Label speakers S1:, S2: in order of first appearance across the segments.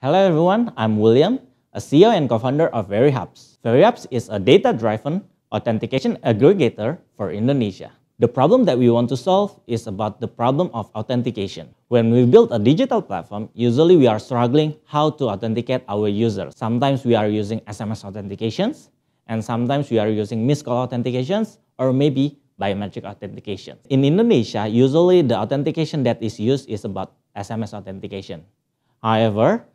S1: Hello everyone, I'm William, a CEO and co-founder of VeryHubs. VeryHubs is a data-driven authentication aggregator for Indonesia. The problem that we want to solve is about the problem of authentication. When we build a digital platform, usually we are struggling how to authenticate our users. Sometimes we are using SMS authentications, and sometimes we are using missed call authentications, or maybe biometric authentication. In Indonesia, usually the authentication that is used is about SMS authentication. However,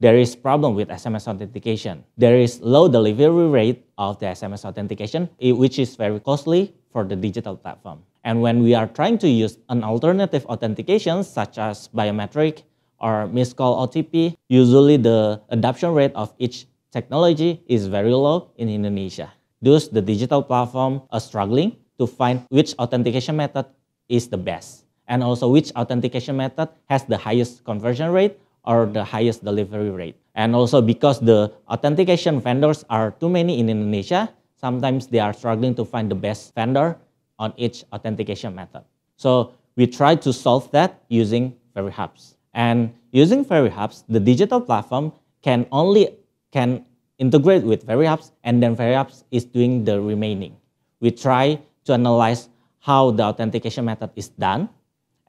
S1: there is problem with SMS authentication. There is low delivery rate of the SMS authentication, which is very costly for the digital platform. And when we are trying to use an alternative authentication such as biometric or missed call OTP, usually the adoption rate of each technology is very low in Indonesia. Thus, the digital platform are struggling to find which authentication method is the best and also which authentication method has the highest conversion rate or the highest delivery rate. And also because the authentication vendors are too many in Indonesia, sometimes they are struggling to find the best vendor on each authentication method. So we try to solve that using FairyHubs. And using FairyHubs, the digital platform can only can integrate with FairyHubs, and then FairyHubs is doing the remaining. We try to analyze how the authentication method is done,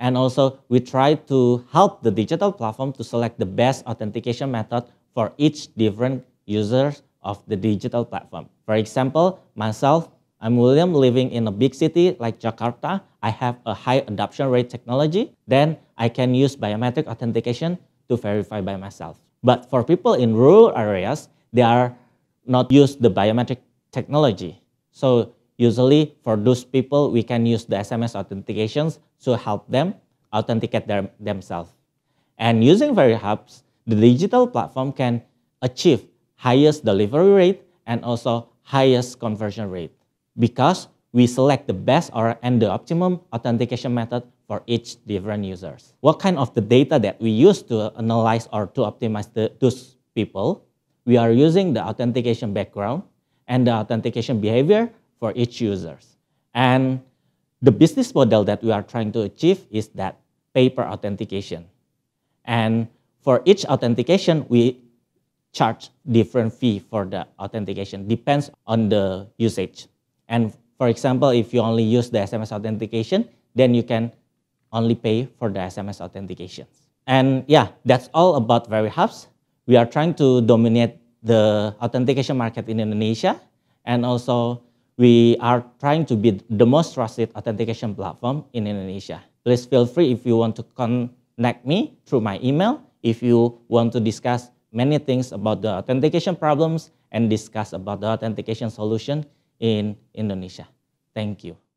S1: and also, we try to help the digital platform to select the best authentication method for each different users of the digital platform. For example, myself, I'm William living in a big city like Jakarta. I have a high adoption rate technology. Then I can use biometric authentication to verify by myself. But for people in rural areas, they are not used the biometric technology. So usually for those people, we can use the SMS authentications to help them authenticate their, themselves. And using VeriHubs, the digital platform can achieve highest delivery rate and also highest conversion rate because we select the best or and the optimum authentication method for each different users. What kind of the data that we use to analyze or to optimize the, those people? We are using the authentication background and the authentication behavior for each users. And the business model that we are trying to achieve is that paper authentication. And for each authentication, we charge different fee for the authentication, depends on the usage. And for example, if you only use the SMS authentication, then you can only pay for the SMS authentications. And yeah, that's all about Very Hubs. We are trying to dominate the authentication market in Indonesia and also we are trying to be the most trusted authentication platform in Indonesia. Please feel free if you want to connect me through my email, if you want to discuss many things about the authentication problems and discuss about the authentication solution in Indonesia. Thank you.